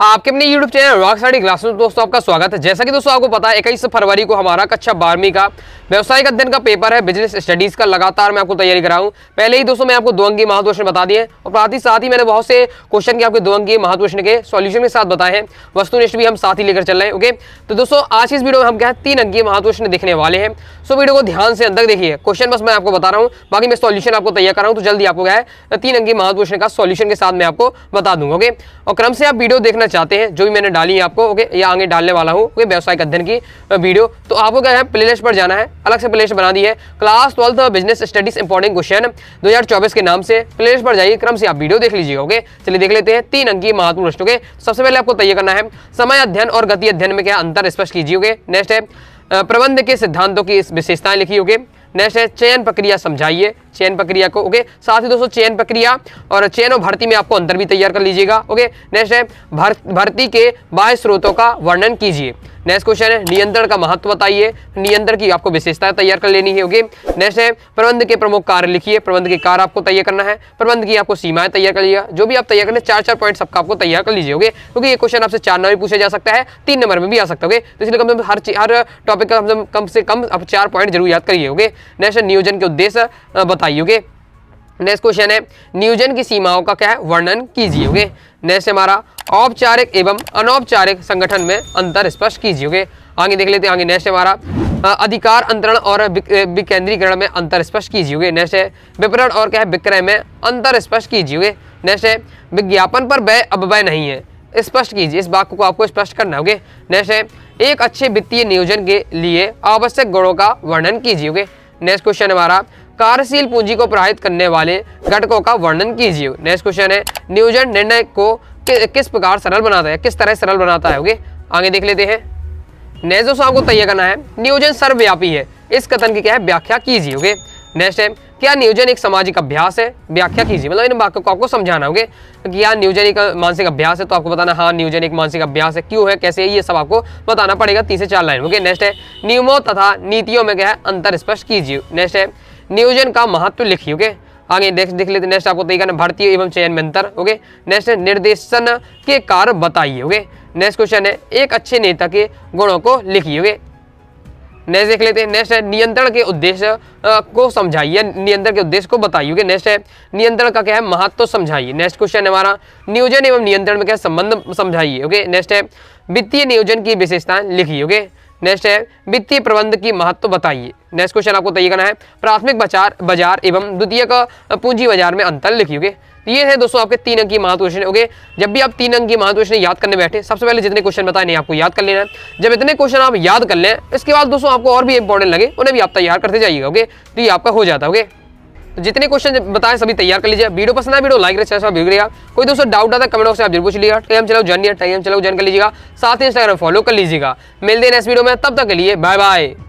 आपके अपने YouTube channel rock study में दोस्तों आपका स्वागत है जैसा कि दोस्तों आपको पता है इक्कीस फरवरी को हमारा कक्षा बारहवीं का व्यवसायिक अध्ययन का पेपर है बिजनेस स्टडीज का लगातार मैं आपको तैयारी कराऊं पहले ही दोस्तों मैं आपको दो अंगी महाद्वशन बता दिए और साथ ही साथ ही मैंने बहुत से क्वेश्चन के आपके दो अंकी महाद्वशन के सोल्यूशन के साथ बताए हैं वस्तुनिष्ठ भी हम साथ ही लेकर चल रहे हैं ओके तो दोस्तों आज की इस वीडियो में हम क्या है तीन अंगी महाद्वशन देखने वाले हैं सो वीडियो को ध्यान से अंदर देखिए क्वेश्चन बस मैं आपको बता रहा हूँ बाकी मैं सोल्यूशन आपको तैयार कर रहा हूँ तो जल्दी आपको क्या है तीन अंगी महाद्वशन का सोल्यूशन के साथ मैं आपको बता दूंगा ओके और क्रम से आप वीडियो देखना चाहते हैं जो भी मैंने डाली है आपको ओके या आगे डालने वाला हूँ ओके व्यावसायिक अध्ययन की वीडियो तो आपको क्या है प्लेलिस्ट पर जाना है अलग से प्लेलिस्ट बना दी है class twelfth business studies important question दो के नाम से प्लेलिस्ट पर जाइए क्रम से आप वीडियो देख लीजिए ओके चलिए देख लेते हैं तीन अंकी महत्वपूर्ण प्रश्न ओके सबसे पहले आपको तैयार करना है समय अध्ययन और गति अध्ययन में क्या अंतर स्पष्ट कीजिए ओके नेक्स्ट है प्रबंध के सिद्धांतों की विशेषताएं लिखी होगी नेक्स्ट है चयन प्रक्रिया समझाइए चयन प्रक्रिया को ओके साथ ही दोस्तों चयन प्रक्रिया और चयन और भर्ती में आपको अंतर भी तैयार कर लीजिएगा ओके नेक्स्ट है भर्ती के बाह्य स्रोतों का वर्णन कीजिए नेक्स्ट क्वेश्चन है नियंत्रण का महत्व बताइए नियंत्रण की आपको विशेषता तैयार कर लेनी है ओके नेक्स्ट है प्रबंध के प्रमुख कार्य लिखिए प्रबंध के कार्य आपको तैयार करना है प्रबंध की आपको सीमाएं तैयार कर लीजिएगा जो भी आप तैयार करें चार चार पॉइंट सबका आपको तैयार कर लीजिए ओके क्योंकि ये क्वेश्चन आपसे चार नंबर पूछा जा सकता है तीन नंबर में भी आ सकता है ओके तो इसलिए कम से कम हर हर टॉपिक का कम से कम आप चार पॉइंट जरूर याद करिए ओके नेक्स्ट नियोजन के उद्देश्य बताइए बताइए ओके नेक्स्ट क्वेश्चन है नियोजन की सीमाओं का क्या है वर्णन कीजिए ओके नेक्स्ट हमारा औपचारिक एवं अनौपचारिक संगठन में अंतर स्पष्ट कीजिए ओके आगे देख लेते हैं आगे नेक्स्ट हमारा अधिकार अंतरण और विकेंद्रीकरण में अंतर स्पष्ट कीजिए नेक्स्ट है विपरण और क्या है विक्रय में अंतर स्पष्ट कीजिए नेक्स्ट है विज्ञापन पर व्यय अब व्यय नहीं है स्पष्ट कीजिए इस बात को आपको स्पष्ट करना होगे नेक्स्ट है एक अच्छे वित्तीय नियोजन के लिए आवश्यक गुणों का वर्णन कीजिए नेक्स्ट क्वेश्चन हमारा कार्यशील पूंजी को प्रभावित करने वाले घटकों का वर्णन कीजिए नेक्स्ट क्वेश्चन है नियोजन निर्णय को कि, किस प्रकार सरल बनाता है किस तरह सरल बनाता है ओके आगे देख लेते हैं नेक्स्ट दोस्तों आपको तैयार करना है नियोजन सर्वव्यापी है इस कथन की क्या है व्याख्या कीजिए ओके नेक्स्ट है क्या नियोजन एक सामाजिक अभ्यास है व्याख्या कीजिए मतलब इन वाक्यों को आपको समझाना होगे कि यार नियोजन एक मानसिक अभ्यास है तो आपको बताना हाँ नियोजन एक मानसिक अभ्यास है क्यों है कैसे है ये सब आपको बताना पड़ेगा तीसरे चार लाइन ओके नेक्स्ट है नियमों तथा नीतियों में क्या है अंतर स्पष्ट कीजिए नेक्स्ट है नियोजन का महत्व लिखिए ओके आगे नेक्स्ट देख लेते नेक्स्ट आपको तरीका भारतीय एवं चयन में अंतर ओके नेक्स्ट निर्देशन के कार्य बताइए ओके नेक्स्ट क्वेश्चन है एक अच्छे नेता के गुणों को लिखिए ओके नेक्स्ट देख लेते हैं नेक्स्ट है नियंत्रण के उद्देश्य को समझाइए नियंत्रण के उद्देश्य को बताइए ओके नेक्स्ट है नियंत्रण का क्या है महत्व समझाइए नेक्स्ट क्वेश्चन है हमारा नियोजन एवं नियंत्रण में क्या संबंध समझाइए ओके नेक्स्ट है वित्तीय नियोजन की विशेषताएं लिखिए ओके नेक्स्ट है वित्तीय प्रबंध की महत्व तो बताइए नेक्स्ट क्वेश्चन आपको तय करना है प्राथमिक बाजार बाजार एवं द्वितीय का पूंजी बाजार में अंतर लिखिए ओके तो ये है दोस्तों आपके तीन अंक की महत्व क्वेश्चन ओके जब भी आप तीन अंक की महत्व क्वेश्चन याद करने बैठे सबसे पहले जितने क्वेश्चन बताए नहीं आपको याद कर लेना है जब इतने क्वेश्चन आप याद कर लें इसके बाद दोस्तों आपको और भी इंपॉर्टेंट लगे उन्हें भी आप तैयार करते जाइएगा ओके तो ये आपका हो जाता है ओके तो जितने क्वेश्चन बताए सभी तैयार कर लीजिए वीडियो पसंद है वीडियो लाइक रहे भिगड़ेगा कोई दोस्तों डाउट आता है कमेंट बॉक्स में आप जरूर पूछ लिया टाइम चलाओ जन टाइम चलाओ जन कर लीजिएगा साथ ही इंस्टाग्राम फॉलो कर लीजिएगा मिलते हैं नेक्स्ट वीडियो में तब तक के लिए बाय बाय